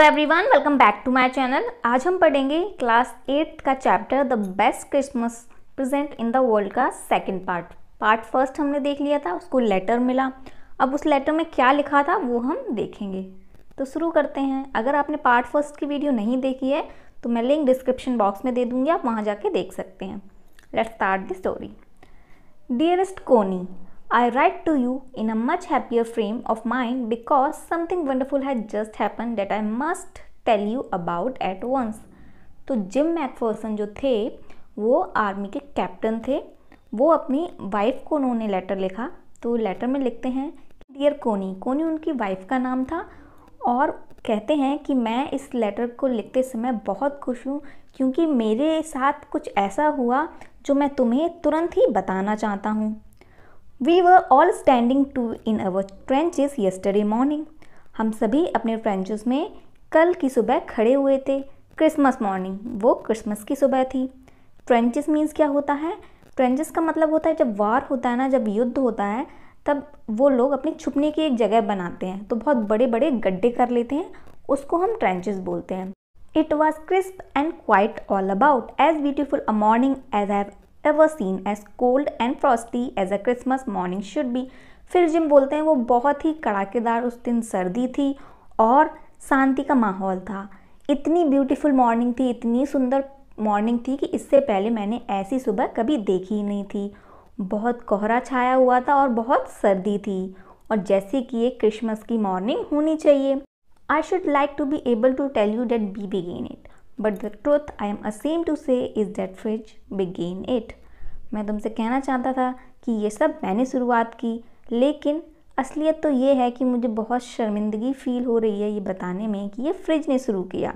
Hello everyone welcome back to my channel आज हम पढ़ेंगे क्लास एट का chapter the best Christmas present in the world का second part part first हमने देख लिया था उसको लेटर मिला अब उस लेटर में क्या लिखा था वो हम देखेंगे तो शुरू करते हैं अगर आपने पार्ट फर्स्ट की वीडियो नहीं देखी है तो मैं लिंक डिस्क्रिप्शन बॉक्स में दे दूँगी आप वहाँ जाके देख सकते हैं let start the story dearest Connie I write to you in a much happier frame of mind because something wonderful had just happened that I must tell you about at once. तो Jim McPherson जो थे वो army के captain थे वो अपनी wife को उन्होंने लेटर लिखा तो लेटर में लिखते हैं डियर कोनी कोनी उनकी वाइफ का नाम था और कहते हैं कि मैं इस लेटर को लिखते समय बहुत खुश हूँ क्योंकि मेरे साथ कुछ ऐसा हुआ जो मैं तुम्हें तुरंत ही बताना चाहता हूँ we were all standing to in our trenches yesterday morning हम सभी अपने ट्रेंचेस में कल की सुबह खड़े हुए थे क्रिसमस मॉर्निंग वो क्रिसमस की सुबह थी ट्रेंचेस मीन्स क्या होता है ट्रेंचेस का मतलब होता है जब वार होता है ना जब युद्ध होता है तब वो लोग अपनी छुपने की एक जगह बनाते हैं तो बहुत बड़े बड़े गड्ढे कर लेते हैं उसको हम ट्रेंचेस बोलते हैं it was crisp and quite all about as beautiful a morning as have ever seen as cold and frosty as a Christmas morning should be. फिर जिम बोलते हैं वो बहुत ही कड़ाकेदार उस दिन सर्दी थी और शांति का माहौल था इतनी ब्यूटीफुल मॉर्निंग थी इतनी सुंदर मॉर्निंग थी कि इससे पहले मैंने ऐसी सुबह कभी देखी नहीं थी बहुत कोहरा छाया हुआ था और बहुत सर्दी थी और जैसे कि ये क्रिसमस की मॉर्निंग होनी चाहिए I should like to be able to tell you that we began it but the truth I am ashamed to say is that Fritz began it मैं तुमसे कहना चाहता था कि ये सब मैंने शुरुआत की लेकिन असलियत तो ये है कि मुझे बहुत शर्मिंदगी फील हो रही है ये बताने में कि ये फ्रिज ने शुरू किया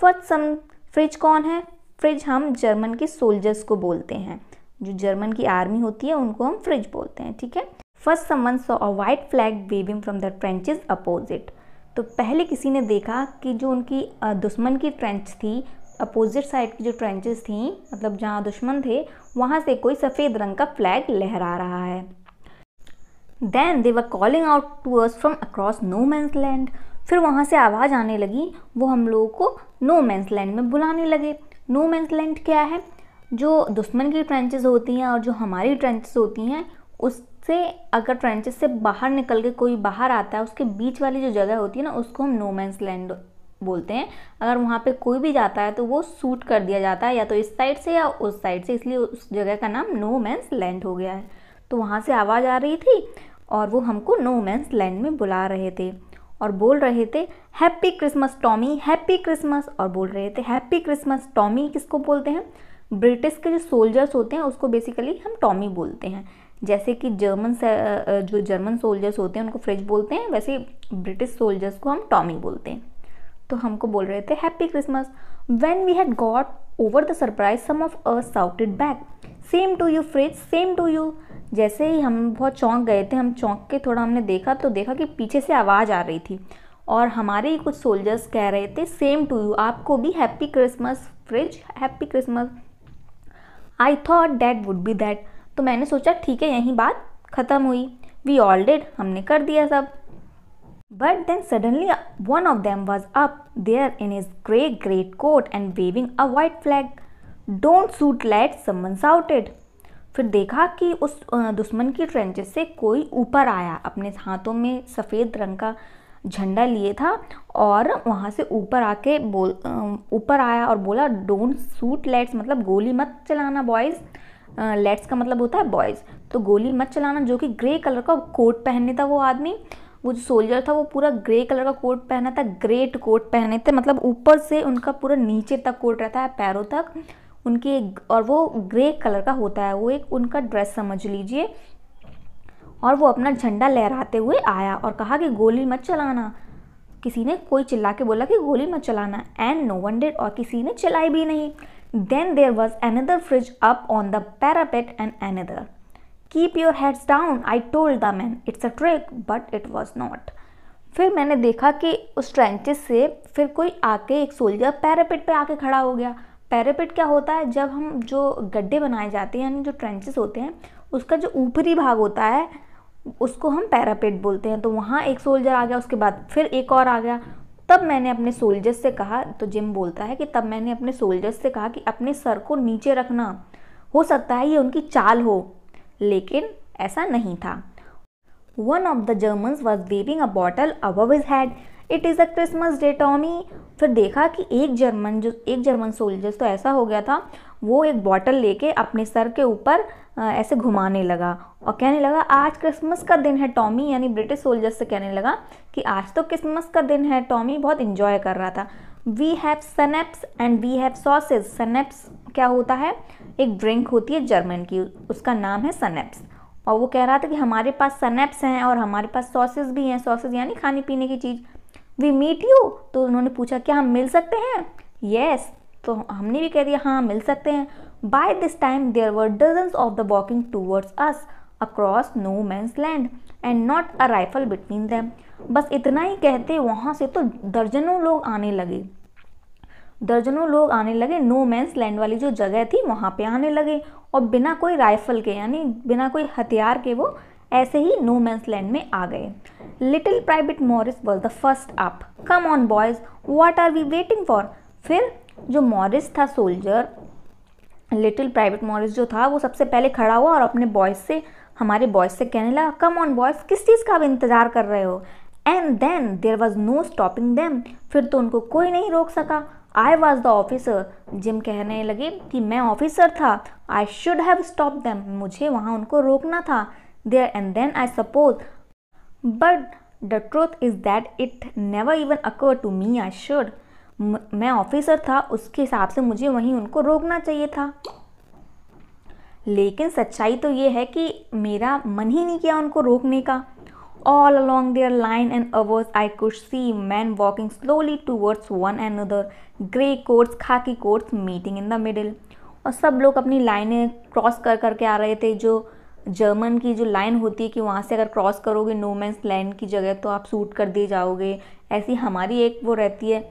फर्स्ट सम फ्रिज कौन है फ्रिज हम जर्मन के सोल्जर्स को बोलते हैं जो जर्मन की आर्मी होती है उनको हम फ्रिज बोलते हैं ठीक है first someone saw a white flag waving from the trenches opposite तो पहले किसी ने देखा कि जो उनकी दुश्मन की ट्रेंच थी अपोजिट साइड की जो ट्रेंचेस थी मतलब जहाँ दुश्मन थे वहाँ से कोई सफ़ेद रंग का फ्लैग लहरा रहा है then they were calling out to us from across no man's land फिर वहाँ से आवाज़ आने लगी वो हम लोगों को नो मैंस लैंड में बुलाने लगे नो मैंस लैंड क्या है जो दुश्मन की ट्रेंचेस होती हैं और जो हमारी ट्रेंचेस होती हैं उस से अगर ट्रेंचेस से बाहर निकल के कोई बाहर आता है उसके बीच वाली जो जगह होती है ना उसको हम नोमैंस लैंड बोलते हैं अगर वहाँ पे कोई भी जाता है तो वो सूट कर दिया जाता है या तो इस साइड से या उस साइड से इसलिए उस जगह का नाम नो मैंस लैंड हो गया है तो वहाँ से आवाज़ आ रही थी और वो हमको नो मैंस लैंड में बुला रहे थे और बोल रहे थे happy Christmas Tommy happy Christmas और बोल रहे थे हैप्पी क्रिसमस टॉमी किसको बोलते हैं ब्रिटिश के जो सोल्जर्स होते हैं उसको बेसिकली हम टॉमी बोलते हैं जैसे कि जर्मन जो जर्मन सोल्जर्स होते हैं उनको फ्रिज बोलते हैं वैसे ब्रिटिश सोल्जर्स को हम टॉमी बोलते हैं तो हमको बोल रहे थे happy Christmas when we had got over the surprise some of us shouted back same to you Fritz same to you जैसे ही हम बहुत चौंक गए थे हम चौंक के थोड़ा हमने देखा तो देखा कि पीछे से आवाज़ आ रही थी और हमारे ही कुछ सोल्जर्स कह रहे थे सेम टू यू आपको भी happy Christmas Fritz happy Christmas I thought that would be that तो मैंने सोचा ठीक है यहीं बात ख़त्म हुई वी ऑल डेड हमने कर दिया सब but then suddenly one of them was up there in his grey great coat and waving a white flag don't shoot lads someone फिर देखा कि उस दुश्मन की ट्रेंचेस से कोई ऊपर आया अपने हाथों में सफ़ेद रंग का झंडा लिए था और वहाँ से ऊपर आके बोल ऊपर आया और बोला डोंट सूट लेट्स मतलब गोली मत चलाना बॉयज़ लेट्स का मतलब होता है बॉयज़ तो गोली मत चलाना जो कि ग्रे कलर का कोट पहनने था वो आदमी वो जो सोल्जर था वो पूरा ग्रे कलर का कोट पहना था ग्रेट कोट पहने थे मतलब ऊपर से उनका पूरा नीचे तक कोट रहता है पैरों तक उनके और वो ग्रे कलर का होता है वो एक उनका ड्रेस समझ लीजिए और वो अपना झंडा लहराते हुए आया और कहा कि गोली मत चलाना किसी ने कोई चिल्ला के बोला कि गोली मत चलाना एंड नो वन डेड और किसी ने चलाई भी नहीं Then there was another fridge up on the parapet and another. Keep your heads down I told the men it's a trick but it was not फिर मैंने देखा कि उस ट्रेंचेस से फिर कोई आके एक सोल्जर पैरापिट पे आके खड़ा हो गया पैरापिट क्या होता है जब हम जो गड्ढे बनाए जाते हैं यानी जो ट्रेंचेस होते हैं उसका जो ऊपरी भाग होता है उसको हम पैरापेट बोलते हैं तो वहाँ एक सोल्जर आ गया उसके बाद फिर एक और आ गया तब मैंने अपने सोल्जर्स से कहा तो जिम बोलता है कि तब मैंने अपने सोल्जर्स से कहा कि अपने सर को नीचे रखना हो सकता है ये उनकी चाल हो लेकिन ऐसा नहीं था one of the German was waving a bottle above his head it is a Christmas Day Tommy फिर देखा कि एक जर्मन जो एक जर्मन सोल्जर्स तो ऐसा हो गया था वो एक बॉटल लेके अपने सर के ऊपर ऐसे घुमाने लगा और कहने लगा आज क्रिसमस का दिन है टॉमी यानी ब्रिटिश सोल्जर्स से कहने लगा कि आज तो क्रिसमस का दिन है टॉमी बहुत इन्जॉय कर रहा था we have schnapps and we have sausage schnapps क्या होता है एक ड्रिंक होती है जर्मन की उसका नाम है सनेप्स और वो कह रहा था कि हमारे पास सनेप्स हैं और हमारे पास सॉसेज भी हैं सॉसेज यानी खाने पीने की चीज़ वी मीट यू तो उन्होंने पूछा क्या हम मिल सकते हैं येस yes. तो हमने भी कह दिया हाँ मिल सकते हैं By this time, there were dozens of the walking towards us across no man's land and not a rifle between them. बस इतना ही कहते वहाँ से तो दर्जनों लोग आने लगे दर्जनों लोग आने लगे नो मैंस लैंड वाली जो जगह थी वहाँ पे आने लगे और बिना कोई राइफल के यानी बिना कोई हथियार के वो ऐसे ही नो मैंस लैंड में आ गए little private Morris was the first up come on boys what are we waiting for फिर जो मॉरिस था सोल्जर लिटिल प्राइवेट मॉरिस जो था वो सबसे पहले खड़ा हुआ और अपने बॉयज़ से हमारे बॉयज़ से कहने लगा कम ऑन बॉयज़ किस चीज़ का आप इंतज़ार कर रहे हो and then there was no stopping them फिर तो उनको कोई नहीं रोक सका I was the officer Jim कहने लगे कि मैं ऑफिसर था I should have stop them मुझे वहाँ उनको रोकना था there and then I suppose but the truth is that it never even occur to me I should मैं ऑफिसर था उसके हिसाब से मुझे वहीं उनको रोकना चाहिए था लेकिन सच्चाई तो ये है कि मेरा मन ही नहीं किया उनको रोकने का all along their line and ours I could see men walking slowly towards one and other grey coats khaki coats meeting in the middle और सब लोग अपनी लाइनें क्रॉस कर करके आ रहे थे जो जर्मन की जो लाइन होती है कि वहाँ से अगर क्रॉस करोगे नो मैंस लैंड की जगह तो आप सूट कर दिए जाओगे ऐसी हमारी एक वो रहती है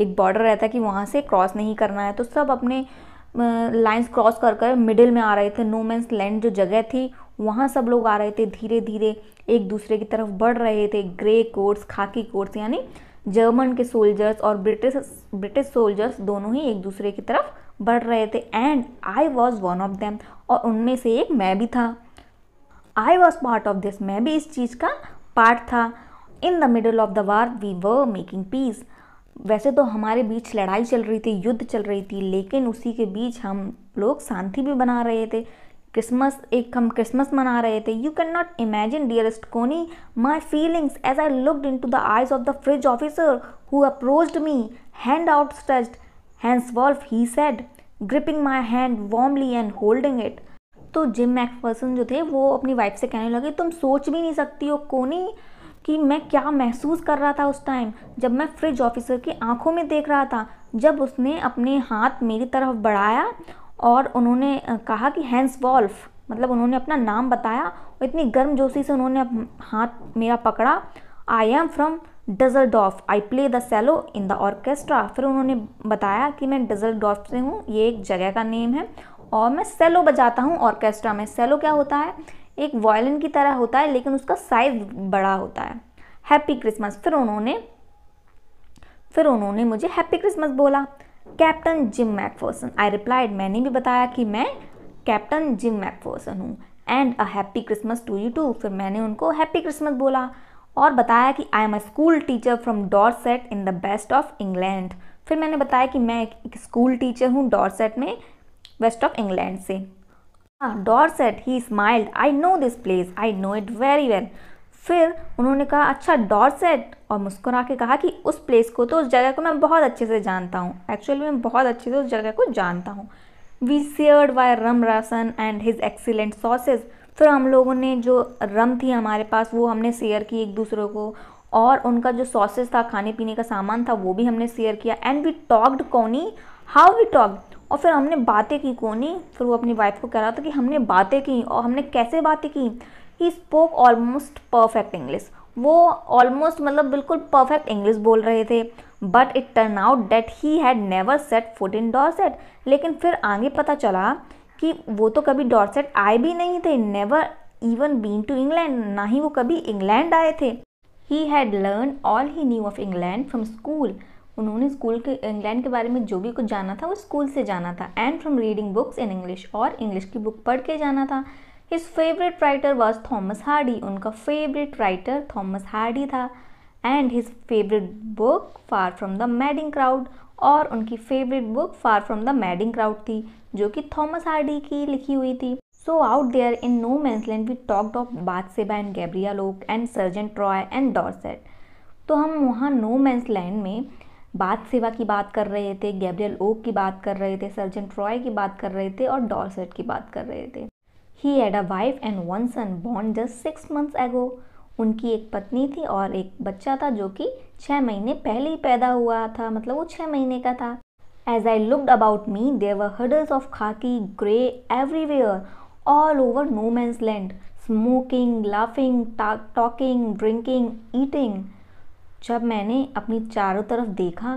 एक बॉर्डर रहता है कि वहाँ से क्रॉस नहीं करना है तो सब अपने लाइंस क्रॉस कर कर मिडिल में आ रहे थे नो मैंस लैंड जो जगह थी वहाँ सब लोग आ रहे थे धीरे धीरे एक दूसरे की तरफ बढ़ रहे थे ग्रे कोर्ट्स खाकी कोर्ट्स यानी जर्मन के सोल्जर्स और ब्रिटिश ब्रिटिश सोल्जर्स दोनों ही एक दूसरे की तरफ बढ़ रहे थे and I was one of them और उनमें से एक मैं भी था I was part of this मैं भी इस चीज़ का पार्ट था in the middle of the war we were making peace वैसे तो हमारे बीच लड़ाई चल रही थी युद्ध चल रही थी लेकिन उसी के बीच हम लोग शांति भी बना रहे थे क्रिसमस एक हम क्रिसमस मना रहे थे you can not imagine dearest Connie my feelings as I looked into the eyes of the Fritz officer who approached me hand outstretched hands Wolf he said gripping my hand warmly and holding it तो Jim McPherson जो थे वो अपनी wife से कहने लगे तुम सोच भी नहीं सकती हो कोनी कि मैं क्या महसूस कर रहा था उस टाइम जब मैं फ्रिज ऑफिसर की आंखों में देख रहा था जब उसने अपने हाथ मेरी तरफ बढ़ाया और उन्होंने कहा कि हैंस वॉल्फ मतलब उन्होंने अपना नाम बताया और इतनी गर्म जोशी से उन्होंने हाथ मेरा पकड़ा I am from Dorf I play the cello in the orchestra फिर उन्होंने बताया कि मैं डॉफ से हूँ ये एक जगह का नेम है और मैं सेलो बजाता हूँ ऑर्केस्ट्रा में सेलो क्या होता है एक वायलिन की तरह होता है लेकिन उसका साइज बड़ा होता है हैप्पी क्रिसमस फिर उन्होंने फिर उन्होंने मुझे हैप्पी क्रिसमस बोला Captain Jim McPherson I replied मैंने भी बताया कि मैं कैप्टन जिम मैकफर्सन हूँ and a happy Christmas to you too फिर मैंने उनको हैप्पी क्रिसमस बोला और बताया कि I am a school teacher from Dorset in the west of England फिर मैंने बताया कि मैं एक स्कूल टीचर हूँ डॉरसेट में वेस्ट ऑफ इंग्लैंड से हाँ Dorset he smiled I no this place I know it very well फिर उन्होंने कहा अच्छा डॉरसेट और मुस्कुरा के कहा कि उस प्लेस को तो उस जगह को मैं बहुत अच्छे से जानता हूँ एक्चुअली मैं बहुत अच्छे से उस जगह को जानता हूँ we shared my rum ration and his excellent sausage फिर हम लोगों ने जो रम थी हमारे पास वो हमने शेयर की एक दूसरे को और उनका जो सॉसेज था खाने पीने का सामान था वो भी हमने शेयर किया and we talked Connie how we talked और फिर हमने बातें की कोनी फिर वो अपनी वाइफ को कह रहा था कि हमने बातें की और हमने कैसे बातें की he spoke almost perfect English वो ऑलमोस्ट मतलब बिल्कुल परफेक्ट इंग्लिश बोल रहे थे but it turn out that he had never set foot in set लेकिन फिर आगे पता चला कि वो तो कभी डॉर सेट आए भी नहीं थे never even been to England ना ही वो कभी इंग्लैंड आए थे he had learn all he knew of England from school उन्होंने स्कूल के इंग्लैंड के बारे में जो भी कुछ जाना था वो स्कूल से जाना था and from reading books in English और इंग्लिश की बुक पढ़ के जाना था his favourite writer was Thomas Hardy उनका फेवरेट राइटर थॉमस हार्डी था and his favourite book far from the madding crowd और उनकी favourite book far from the madding crowd थी जो कि थॉमस हार्डी की लिखी हुई थी so out there in no man's we we of of Bathsheba and Gabriel लोक and Sergeant Troy and Dorset तो हम वहाँ नो मैंस लैंड में बात सेवा की बात कर रहे थे गैब्रियल ओक की बात कर रहे थे सर्जन ट्रॉय की बात कर रहे थे और डॉर्सेट की बात कर रहे थे he had a wife and one son born just six months ago उनकी एक पत्नी थी और एक बच्चा था जो कि छः महीने पहले ही पैदा हुआ था मतलब वो छः महीने का था as I looked about me there were huddles of khaki grey everywhere all over no man's land smoking laughing talking drinking eating जब मैंने अपनी चारों तरफ देखा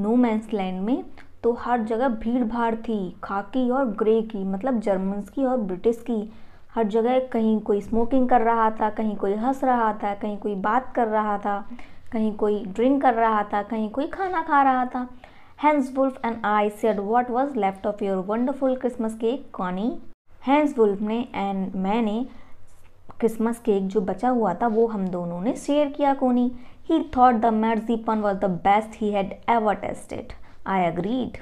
नो मैंस लैंड में तो हर जगह भीड़ भाड़ थी खाकी और ग्रे की मतलब जर्मन्स की और ब्रिटिश की हर जगह कहीं कोई स्मोकिंग कर रहा था कहीं कोई हंस रहा था कहीं कोई बात कर रहा था कहीं कोई ड्रिंक कर रहा था कहीं कोई खाना खा रहा था Hans Wolf and I shared what was left of your wonderful Christmas cake Connie Hans Wolf ने एंड मैंने क्रिसमस केक जो बचा हुआ था वो हम दोनों ने शेयर किया कोनी He thought the marzipan was the best he had ever tasted. I agreed.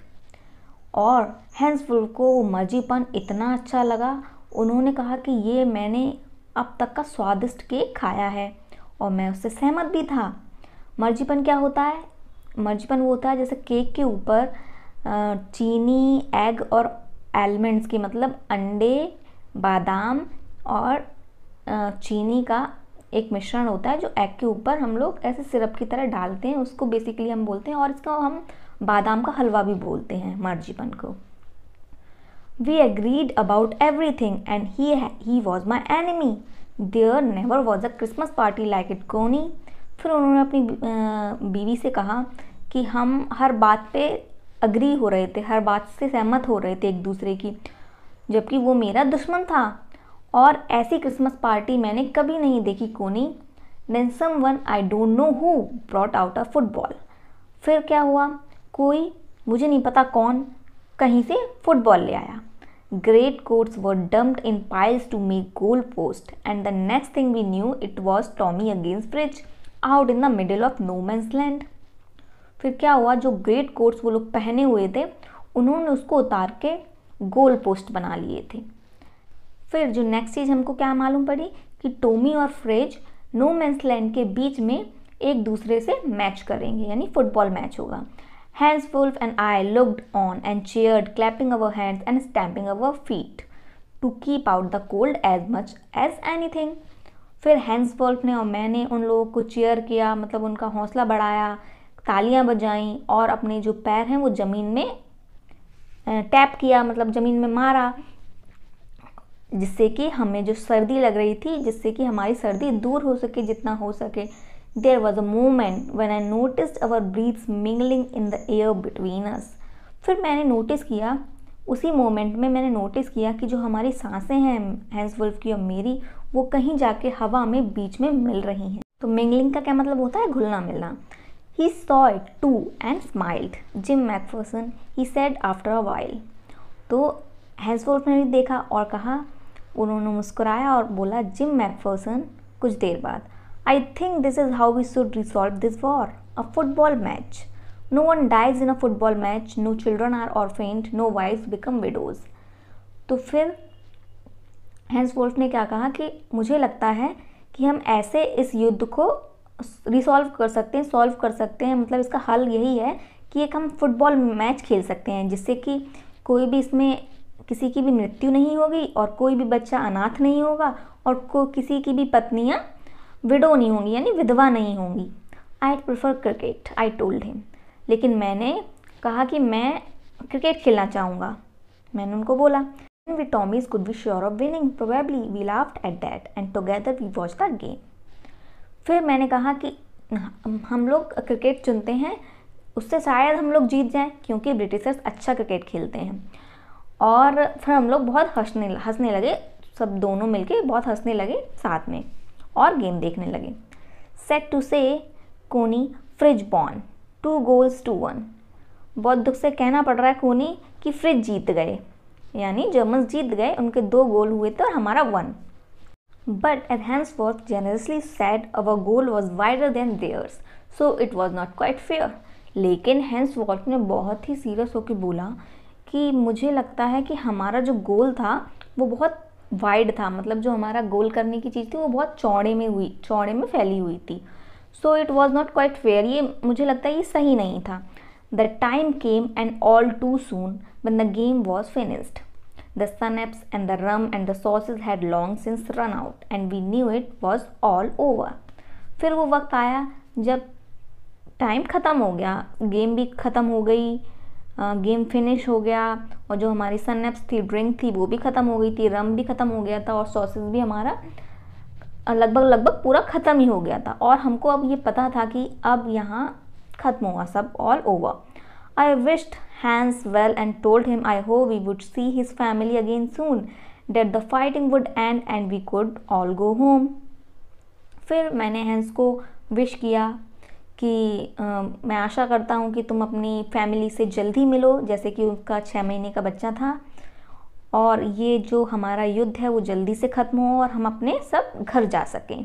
और हैंसफुल को मर्जीपन इतना अच्छा लगा उन्होंने कहा कि ये मैंने अब तक का स्वादिष्ट केक खाया है और मैं उससे सहमत भी था मर्जीपन क्या होता है मर्जीपन वो होता है जैसे केक के ऊपर चीनी एग और एलमेंट्स के मतलब अंडे बादाम और चीनी का एक मिश्रण होता है जो एग के ऊपर हम लोग ऐसे सिरप की तरह डालते हैं उसको बेसिकली हम बोलते हैं और इसका हम बादाम का हलवा भी बोलते हैं मर्जीपन को we agreed about everything and he was my enemy there never was a Christmas party like it Connie फिर उन्होंने अपनी बीवी से कहा कि हम हर बात पे अग्री हो रहे थे हर बात से सहमत हो रहे थे एक दूसरे की जबकि वो मेरा दुश्मन था और ऐसी क्रिसमस पार्टी मैंने कभी नहीं देखी Connie then someone I don't know who brought out a football फिर क्या हुआ कोई मुझे नहीं पता कौन कहीं से फुटबॉल ले आया great coats were dumped in piles to make goal post and the next thing we knew it was Tommy against Fritz out in the middle of no man's land फिर क्या हुआ जो ग्रेट कोट्स वो लोग पहने हुए थे उन्होंने उसको उतार के गोल पोस्ट बना लिए थे फिर जो नेक्स्ट चीज़ हमको क्या मालूम पड़ी कि टोमी और फ्रेज नो मैंस लैंड के बीच में एक दूसरे से मैच करेंगे यानी फुटबॉल मैच होगा Hans Wolf and I looked on and cheered clapping our hands and stamping our feet to keep out the cold as much as any फिर Hans Wolf ने और मैंने उन लोगों को चेयर किया मतलब उनका हौसला बढ़ाया तालियां बजाई और अपने जो पैर हैं वो ज़मीन में टैप किया मतलब ज़मीन में मारा जिससे कि हमें जो सर्दी लग रही थी जिससे कि हमारी सर्दी दूर हो सके जितना हो सके there was a moment when I notice our breaths mingling in the air between us फिर मैंने नोटिस किया उसी मोमेंट में मैंने नोटिस किया कि जो हमारी सांसें हैं हैंस वुल्फ की और मेरी वो कहीं जाके हवा में बीच में मिल रही हैं तो मिंगलिंग का क्या मतलब होता है घुलना मिलना he saw it too and smiled Jim McPherson he said after a while तो वुल्फ ने भी देखा और कहा उन्होंने मुस्कुराया और बोला जिम मैकफर्सन कुछ देर बाद I think this is how we should resolve this war a football match no one dies in a football match no children are orphaned no wife become widows तो फिर हैंस वोल्फ ने क्या कहा कि मुझे लगता है कि हम ऐसे इस युद्ध को रिसॉल्व कर सकते हैं सॉल्व कर सकते हैं मतलब इसका हल यही है कि एक हम फुटबॉल मैच खेल सकते हैं जिससे कि कोई भी इसमें किसी की भी मृत्यु नहीं होगी और कोई भी बच्चा अनाथ नहीं होगा और को किसी की भी पत्नियाँ विडो नहीं होंगी यानी विधवा नहीं होंगी I prefer cricket I told him लेकिन मैंने कहा कि मैं क्रिकेट खेलना चाहूँगा मैंने उनको बोला we Tommies could be sure of winning probably we laughed at that and together we watch the game फिर मैंने कहा कि हम लोग क्रिकेट चुनते हैं उससे शायद हम लोग जीत जाएं क्योंकि ब्रिटिशर्स अच्छा क्रिकेट खेलते हैं और फिर हम लोग बहुत हंसने हंसने लगे सब दोनों मिलके बहुत हंसने लगे साथ में और गेम देखने लगे सेट टू से कोनी फ्रिज बॉन टू गोल्स टू वन बहुत दुख से कहना पड़ रहा है कोनी कि फ्रिज जीत गए यानी जर्मन जीत गए उनके दो गोल हुए थे और हमारा won but at Hans was generously said our goal was wider than theirs so it was not quite fair लेकिन हैंस वॉल्ट ने बहुत ही सीरियस होकर बोला कि मुझे लगता है कि हमारा जो गोल था वो बहुत वाइड था मतलब जो हमारा गोल करने की चीज़ थी वो बहुत चौड़े में हुई चौड़े में फैली हुई थी so it was not quite fair ये मुझे लगता है ये सही नहीं था the time came and all too soon won the game was finished the schnapps and the rum and the sausage had long since run out and we knew it was all over फिर वो वक्त आया जब time ख़त्म हो गया game भी ख़त्म हो गई गेम फिनिश हो गया और जो हमारी सनैप्स थी ड्रिंक थी वो भी ख़त्म हो गई थी रम भी ख़त्म हो गया था और सॉसेस भी हमारा लगभग लगभग पूरा ख़त्म ही हो गया था और हमको अब ये पता था कि अब यहाँ ख़त्म हुआ सब all over I wished Hans well and told him I hope we would see his family again soon that the fighting would end and we could all go home फिर मैंने हैंस को विश किया कि आ, मैं आशा करता हूँ कि तुम अपनी फैमिली से जल्दी मिलो जैसे कि उनका छः महीने का बच्चा था और ये जो हमारा युद्ध है वो जल्दी से ख़त्म हो और हम अपने सब घर जा सकें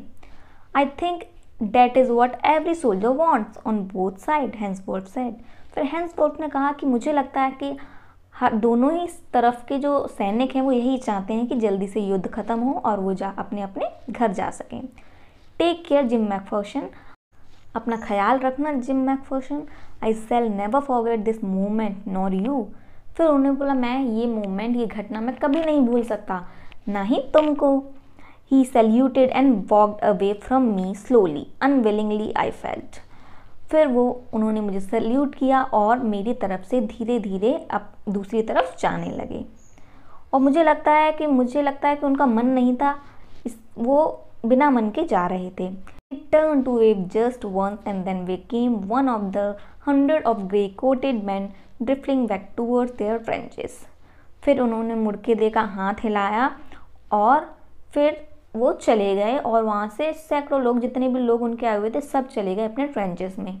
I think that is what every soldier wants on both side board side फिर बोर्ड ने कहा कि मुझे लगता है कि हर दोनों ही तरफ के जो सैनिक हैं वो यही चाहते हैं कि जल्दी से युद्ध ख़त्म हो और वो जा अपने अपने घर जा सकें टेक केयर जिम मैकफर्शन अपना ख्याल रखना Jim McPherson I shall never forget this moment nor you फिर उन्होंने बोला मैं ये मोमेंट ये घटना मैं कभी नहीं भूल सकता ना ही तुमको he saluted and walked away from me slowly unwillingly I felt फिर वो उन्होंने मुझे सल्यूट किया और मेरी तरफ से धीरे धीरे अब दूसरी तरफ जाने लगे और मुझे लगता है कि मुझे लगता है कि उनका मन नहीं था इस वो बिना मन के जा रहे थे turned to wave just once and then became one of the hundred of grey-coated men drifting back towards their trenches. फिर उन्होंने मुड़ के देखा हाथ हिलाया और फिर वो चले गए और वहाँ से सैकड़ों लोग जितने भी लोग उनके आए हुए थे सब चले गए अपने ट्रेंचेस में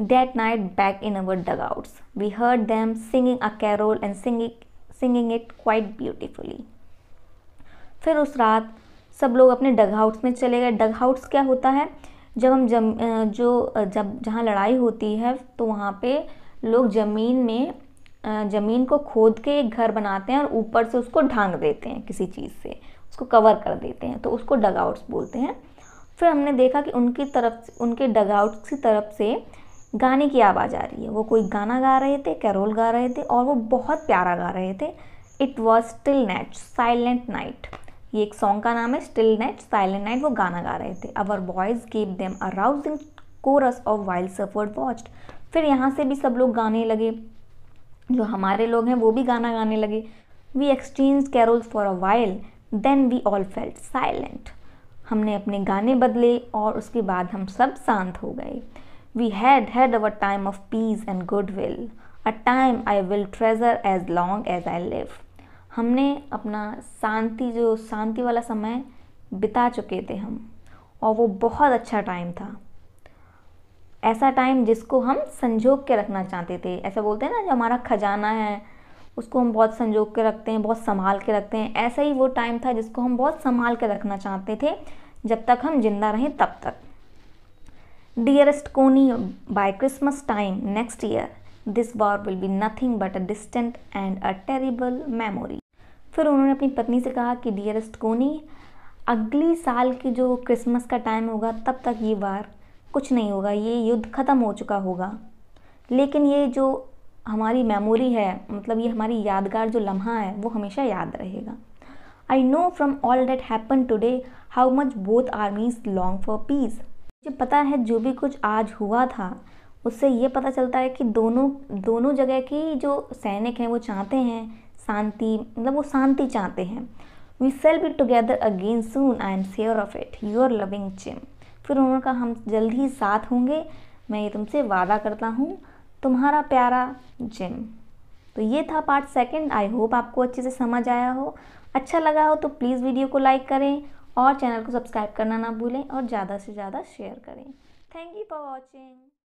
that night back in our dugouts we heard them singing a carol and singing singing it quite beautifully फिर उस रात सब लोग अपने डग हाउट्स में चले गए डग हाउट्स क्या होता है जब हम जम जो जब जहाँ लड़ाई होती है तो वहाँ पे लोग ज़मीन में ज़मीन को खोद के एक घर बनाते हैं और ऊपर से उसको ढांक देते हैं किसी चीज़ से उसको कवर कर देते हैं तो उसको डग आउट्स बोलते हैं फिर हमने देखा कि उनकी तरफ उनके डगआउट्स की तरफ से गाने की आवाज़ आ रही है वो कोई गाना गा रहे थे कैरोल गा रहे थे और वो बहुत प्यारा गा रहे थे it was Stille Nacht silent night ये एक सॉन्ग का नाम है स्टिल नाइट साइलेंट नाइट वो गाना गा रहे थे our boys gave them a rousing chorus of while shepherds watched फिर यहाँ से भी सब लोग गाने लगे जो हमारे लोग हैं वो भी गाना गाने लगे we exchange carols for a while then we all felt silent हमने अपने गाने बदले और उसके बाद हम सब शांत हो गए we had had our time of peace and good will a time I will treasure as long as I live हमने अपना शांति जो शांति वाला समय बिता चुके थे हम और वो बहुत अच्छा टाइम था ऐसा टाइम जिसको हम संजो के रखना चाहते थे ऐसा बोलते हैं ना जो हमारा खजाना है उसको हम बहुत संजोक के रखते हैं बहुत संभाल के रखते हैं ऐसा ही वो टाइम था जिसको हम बहुत संभाल के रखना चाहते थे जब तक हम जिंदा रहें तब तक dearest Connie by Christmas time next year this war will be nothing but a distant and a terrible memory फिर उन्होंने अपनी पत्नी से कहा कि डियरेस्ट कोनी अगली साल की जो क्रिसमस का टाइम होगा तब तक ये बार कुछ नहीं होगा ये युद्ध ख़त्म हो चुका होगा लेकिन ये जो हमारी मेमोरी है मतलब ये हमारी यादगार जो लम्हा है वो हमेशा याद रहेगा I know from all that happen today how much both armies long for peace मुझे पता है जो भी कुछ आज हुआ था उससे ये पता चलता है कि दोनों दोनों जगह की जो सैनिक हैं वो चाहते हैं शांति मतलब वो शांति चाहते हैं we shall be together again soon I am sure of it your loving Jim फिर उन्होंने कहा हम जल्द ही साथ होंगे मैं ये तुमसे वादा करता हूँ तुम्हारा प्यारा जिम तो ये था पार्ट सेकंड आई होप आपको अच्छे से समझ आया हो अच्छा लगा हो तो प्लीज़ वीडियो को लाइक करें और चैनल को सब्सक्राइब करना ना भूलें और ज़्यादा से ज़्यादा शेयर करें थैंक यू फॉर वॉचिंग